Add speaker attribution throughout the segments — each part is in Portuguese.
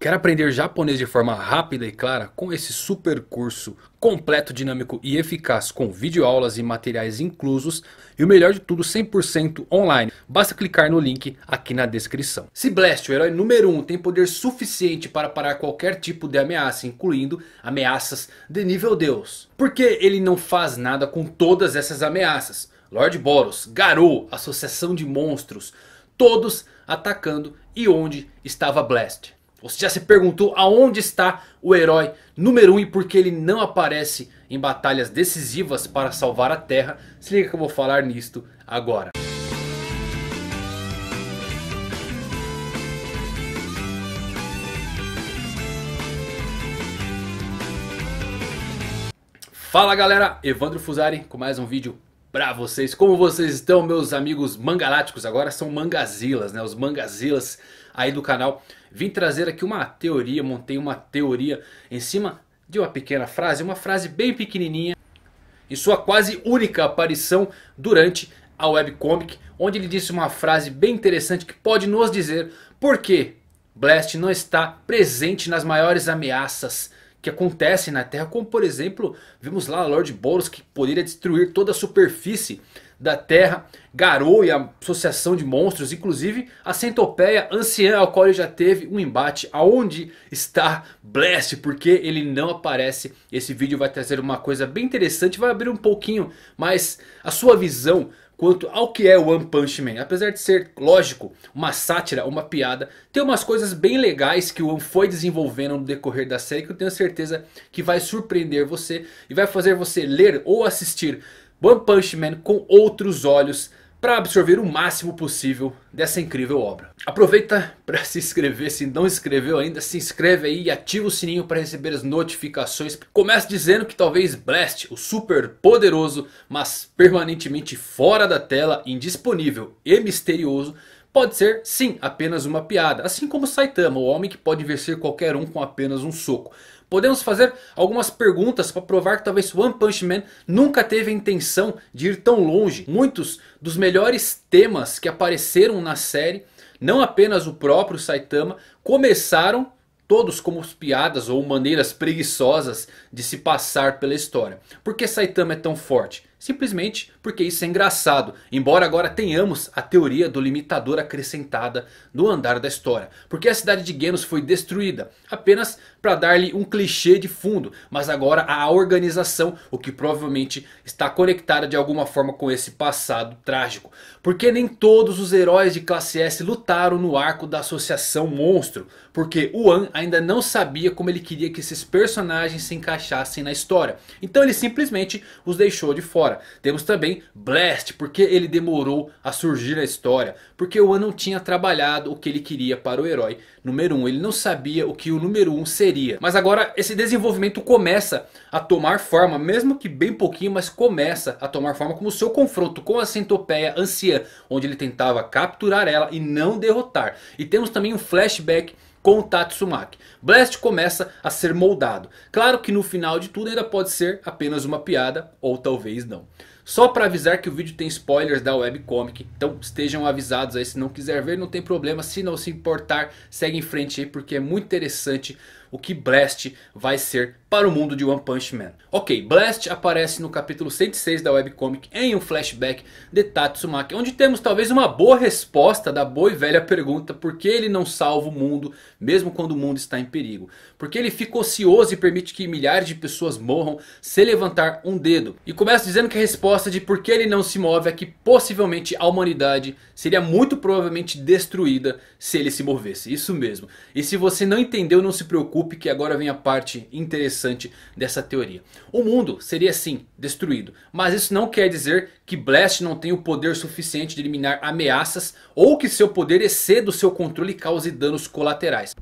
Speaker 1: Quer aprender japonês de forma rápida e clara? Com esse super curso completo, dinâmico e eficaz, com videoaulas e materiais inclusos, e o melhor de tudo, 100% online. Basta clicar no link aqui na descrição. Se Blast, o herói número 1, um, tem poder suficiente para parar qualquer tipo de ameaça, incluindo ameaças de nível Deus. Por que ele não faz nada com todas essas ameaças? Lord Boros, Garou, Associação de Monstros, todos atacando e onde estava Blast. Você já se perguntou aonde está o herói número 1 um e por que ele não aparece em batalhas decisivas para salvar a Terra? Se liga que eu vou falar nisto agora. Fala galera, Evandro Fusari com mais um vídeo pra vocês. Como vocês estão meus amigos mangaláticos? Agora são mangazilas né? Os mangazilas aí do canal. Vim trazer aqui uma teoria, montei uma teoria em cima de uma pequena frase, uma frase bem pequenininha. Em sua quase única aparição durante a webcomic, onde ele disse uma frase bem interessante que pode nos dizer por que Blast não está presente nas maiores ameaças que acontecem na Terra, como por exemplo, vimos lá Lord Boros que poderia destruir toda a superfície da Terra, Garou e a Associação de Monstros, inclusive a centopeia anciã ao qual ele já teve um embate. Aonde está Blast? Porque ele não aparece. Esse vídeo vai trazer uma coisa bem interessante, vai abrir um pouquinho mais a sua visão quanto ao que é One Punch Man. Apesar de ser, lógico, uma sátira, uma piada, tem umas coisas bem legais que o One foi desenvolvendo no decorrer da série que eu tenho certeza que vai surpreender você e vai fazer você ler ou assistir One Punch Man com outros olhos para absorver o máximo possível dessa incrível obra. Aproveita para se inscrever, se não inscreveu ainda, se inscreve aí e ativa o sininho para receber as notificações. Começa dizendo que talvez Blast, o super poderoso, mas permanentemente fora da tela, indisponível e misterioso pode ser sim apenas uma piada, assim como Saitama, o homem que pode vencer qualquer um com apenas um soco. Podemos fazer algumas perguntas para provar que talvez One Punch Man nunca teve a intenção de ir tão longe. Muitos dos melhores temas que apareceram na série, não apenas o próprio Saitama, começaram todos como piadas ou maneiras preguiçosas de se passar pela história. Por que Saitama é tão forte? Simplesmente porque isso é engraçado, embora agora tenhamos a teoria do limitador acrescentada no andar da história. Porque a cidade de Genos foi destruída apenas para dar-lhe um clichê de fundo, mas agora a organização, o que provavelmente está conectada de alguma forma com esse passado trágico. Porque nem todos os heróis de classe S lutaram no arco da associação monstro, porque Wan ainda não sabia como ele queria que esses personagens se encaixassem na história. Então ele simplesmente os deixou de fora. Temos também Blast, porque ele demorou a surgir na história. Porque o One não tinha trabalhado o que ele queria para o herói número 1. Um. Ele não sabia o que o número 1 um seria. Mas agora esse desenvolvimento começa a tomar forma. Mesmo que bem pouquinho, mas começa a tomar forma como seu confronto com a centopeia anciã. Onde ele tentava capturar ela e não derrotar. E temos também um flashback com o Tatsumaki. Blast começa a ser moldado. Claro que no final de tudo ainda pode ser apenas uma piada, ou talvez não. Só para avisar que o vídeo tem spoilers da webcomic, então estejam avisados aí se não quiser ver, não tem problema, se não se importar, segue em frente aí porque é muito interessante o que Blast vai ser para o mundo de One Punch Man. Ok, Blast aparece no capítulo 106 da webcomic em um flashback de Tatsumaki. Onde temos talvez uma boa resposta da boa e velha pergunta por que ele não salva o mundo mesmo quando o mundo está em perigo. Porque ele fica ocioso e permite que milhares de pessoas morram sem levantar um dedo. E começa dizendo que a resposta de por que ele não se move é que possivelmente a humanidade seria muito provavelmente destruída se ele se movesse. Isso mesmo. E se você não entendeu, não se preocupe preocupe que agora vem a parte interessante dessa teoria. O mundo seria sim destruído, mas isso não quer dizer que Blast não tem o poder suficiente de eliminar ameaças ou que seu poder exceda o seu controle e cause danos colaterais.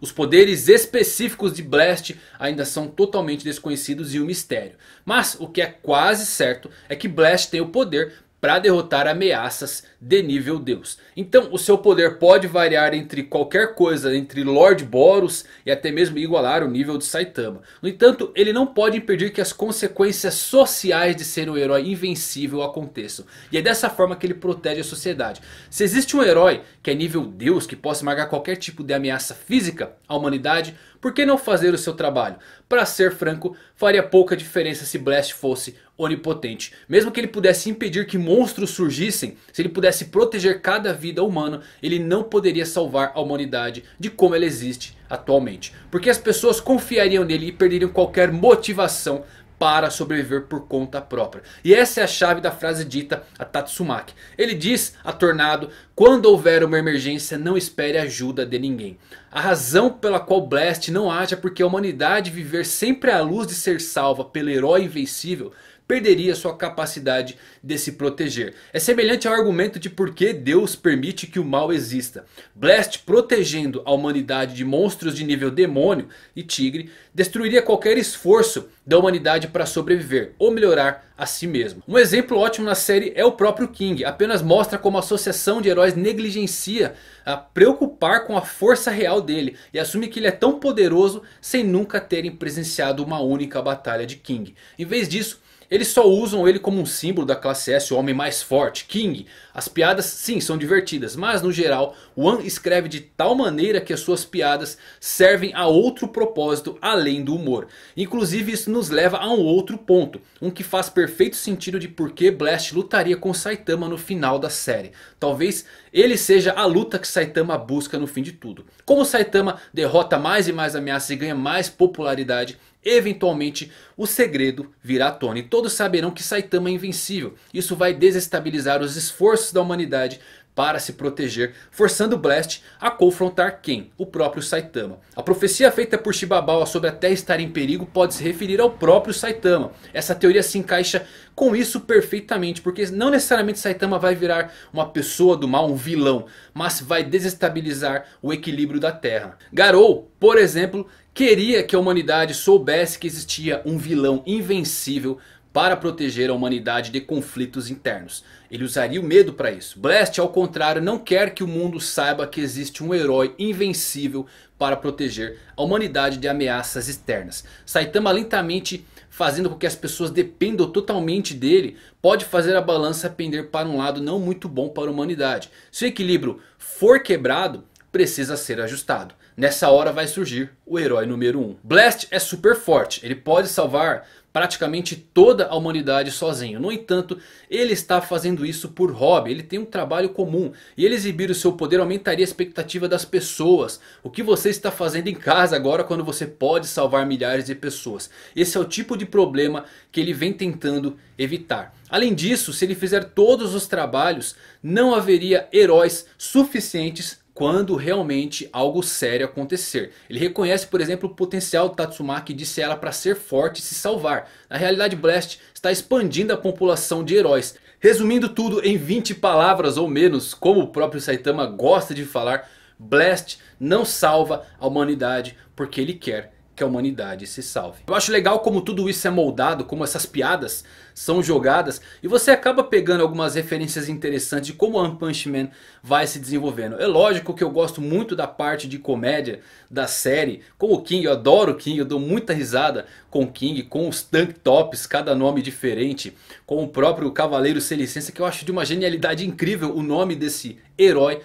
Speaker 1: Os poderes específicos de Blast ainda são totalmente desconhecidos e um mistério. Mas o que é quase certo é que Blast tem o poder para derrotar ameaças de nível Deus. Então o seu poder pode variar entre qualquer coisa, entre Lord Boros e até mesmo igualar o nível de Saitama. No entanto, ele não pode impedir que as consequências sociais de ser um herói invencível aconteçam. E é dessa forma que ele protege a sociedade. Se existe um herói que é nível Deus, que possa marcar qualquer tipo de ameaça física à humanidade, por que não fazer o seu trabalho? Para ser franco, faria pouca diferença se Blast fosse onipotente. Mesmo que ele pudesse impedir que monstros surgissem, se ele pudesse proteger cada vida humana, ele não poderia salvar a humanidade de como ela existe atualmente. Porque as pessoas confiariam nele e perderiam qualquer motivação para sobreviver por conta própria. E essa é a chave da frase dita a Tatsumaki. Ele diz a Tornado, quando houver uma emergência não espere ajuda de ninguém. A razão pela qual Blast não age é porque a humanidade viver sempre à luz de ser salva pelo herói invencível perderia sua capacidade de se proteger. É semelhante ao argumento de por que Deus permite que o mal exista. Blast protegendo a humanidade de monstros de nível demônio e tigre destruiria qualquer esforço da humanidade para sobreviver ou melhorar a si mesmo. Um exemplo ótimo na série é o próprio King. Apenas mostra como a associação de heróis negligencia a preocupar com a força real dele. E assume que ele é tão poderoso sem nunca terem presenciado uma única batalha de King. Em vez disso eles só usam ele como um símbolo da classe S, o homem mais forte, King. As piadas sim são divertidas, mas no geral One escreve de tal maneira que as suas piadas servem a outro propósito além do humor. Inclusive isso nos leva a um outro ponto, um que faz perfeito sentido de por que Blast lutaria com Saitama no final da série. Talvez ele seja a luta que Saitama busca no fim de tudo. Como Saitama derrota mais e mais ameaças e ganha mais popularidade, Eventualmente, o segredo virá à tona e todos saberão que Saitama é invencível. Isso vai desestabilizar os esforços da humanidade para se proteger, forçando Blast a confrontar quem? O próprio Saitama. A profecia feita por Shibabawa sobre até estar em perigo pode se referir ao próprio Saitama. Essa teoria se encaixa com isso perfeitamente, porque não necessariamente Saitama vai virar uma pessoa do mal, um vilão, mas vai desestabilizar o equilíbrio da Terra. Garou, por exemplo, queria que a humanidade soubesse que existia um vilão invencível para proteger a humanidade de conflitos internos. Ele usaria o medo para isso. Blast, ao contrário, não quer que o mundo saiba que existe um herói invencível para proteger a humanidade de ameaças externas. Saitama lentamente fazendo com que as pessoas dependam totalmente dele, pode fazer a balança pender para um lado não muito bom para a humanidade. Se o equilíbrio for quebrado, precisa ser ajustado. Nessa hora vai surgir o herói número 1. Um. Blast é super forte, ele pode salvar praticamente toda a humanidade sozinho. No entanto, ele está fazendo isso por hobby, ele tem um trabalho comum. E ele exibir o seu poder aumentaria a expectativa das pessoas. O que você está fazendo em casa agora quando você pode salvar milhares de pessoas? Esse é o tipo de problema que ele vem tentando evitar. Além disso, se ele fizer todos os trabalhos, não haveria heróis suficientes quando realmente algo sério acontecer. Ele reconhece, por exemplo, o potencial do Tatsumaki de disse ela para ser forte e se salvar. Na realidade, Blast está expandindo a população de heróis. Resumindo tudo em 20 palavras ou menos, como o próprio Saitama gosta de falar, Blast não salva a humanidade porque ele quer que a humanidade se salve. Eu acho legal como tudo isso é moldado, como essas piadas são jogadas e você acaba pegando algumas referências interessantes de como One Punch Man vai se desenvolvendo. É lógico que eu gosto muito da parte de comédia da série, com o King, eu adoro o King, eu dou muita risada com o King, com os tank tops, cada nome diferente, com o próprio Cavaleiro Sem Licença que eu acho de uma genialidade incrível o nome desse herói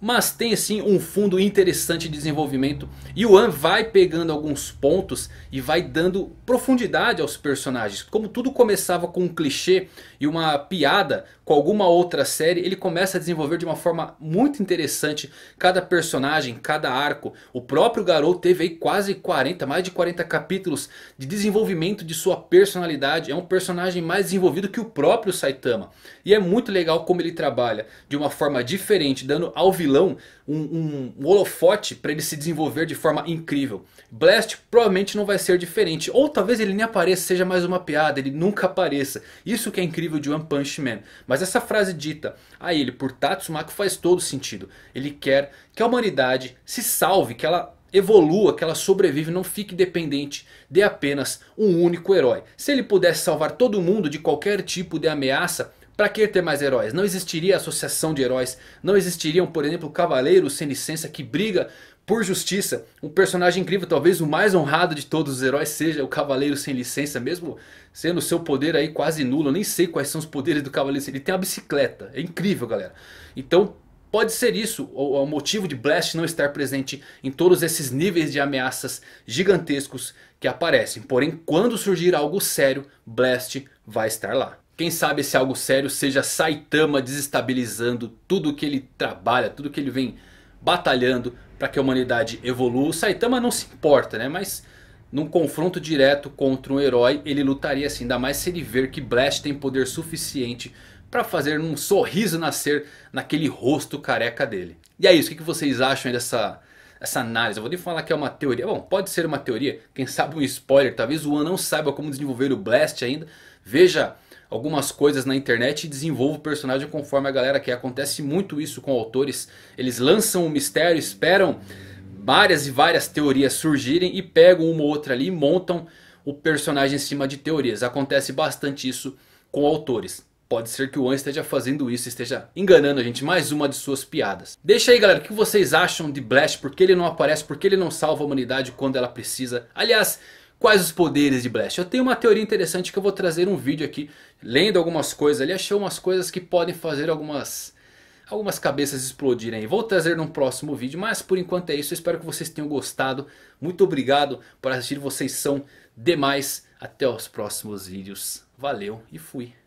Speaker 1: mas tem sim um fundo interessante de desenvolvimento. e o An vai pegando alguns pontos e vai dando profundidade aos personagens. Como tudo começava com um clichê e uma piada com alguma outra série, ele começa a desenvolver de uma forma muito interessante cada personagem, cada arco. O próprio Garou teve aí quase 40, mais de 40 capítulos de desenvolvimento de sua personalidade. É um personagem mais desenvolvido que o próprio Saitama. E é muito legal como ele trabalha de uma forma diferente, dando ao vilão vilão um, um holofote para ele se desenvolver de forma incrível. Blast provavelmente não vai ser diferente. Ou talvez ele nem apareça, seja mais uma piada, ele nunca apareça. Isso que é incrível de One Punch Man. Mas essa frase dita a ele por Tatsumaki faz todo sentido. Ele quer que a humanidade se salve, que ela evolua, que ela sobrevive, não fique dependente de apenas um único herói. Se ele pudesse salvar todo mundo de qualquer tipo de ameaça, para que ter mais heróis? Não existiria associação de heróis. Não existiriam, por exemplo, o Cavaleiro Sem Licença que briga por justiça. Um personagem incrível, talvez o mais honrado de todos os heróis seja o Cavaleiro Sem Licença. Mesmo sendo seu poder aí quase nulo. Eu nem sei quais são os poderes do Cavaleiro Sem Licença. Ele tem uma bicicleta. É incrível, galera. Então... Pode ser isso o motivo de Blast não estar presente em todos esses níveis de ameaças gigantescos que aparecem. Porém, quando surgir algo sério, Blast vai estar lá. Quem sabe se algo sério seja Saitama desestabilizando tudo que ele trabalha, tudo que ele vem batalhando para que a humanidade evolua. O Saitama não se importa, né? Mas num confronto direto contra um herói, ele lutaria assim. Ainda mais se ele ver que Blast tem poder suficiente para fazer um sorriso nascer naquele rosto careca dele. E é isso, o que vocês acham dessa, essa análise. Eu vou nem falar que é uma teoria. Bom, pode ser uma teoria. Quem sabe um spoiler. Talvez o One não saiba como desenvolver o Blast ainda. Veja algumas coisas na internet e desenvolvo o personagem conforme a galera quer. Acontece muito isso com autores. Eles lançam um mistério, esperam várias e várias teorias surgirem e pegam uma ou outra ali e montam o personagem em cima de teorias. Acontece bastante isso com autores. Pode ser que o One esteja fazendo isso, esteja enganando a gente. Mais uma de suas piadas. Deixa aí galera, o que vocês acham de Blast? Por que ele não aparece? Por que ele não salva a humanidade quando ela precisa? Aliás, Quais os poderes de Blast? Eu tenho uma teoria interessante que eu vou trazer um vídeo aqui. Lendo algumas coisas ali, achei umas coisas que podem fazer algumas algumas cabeças explodirem. Vou trazer num próximo vídeo, mas por enquanto é isso. Eu espero que vocês tenham gostado. Muito obrigado por assistir, vocês são demais. Até os próximos vídeos. Valeu e fui.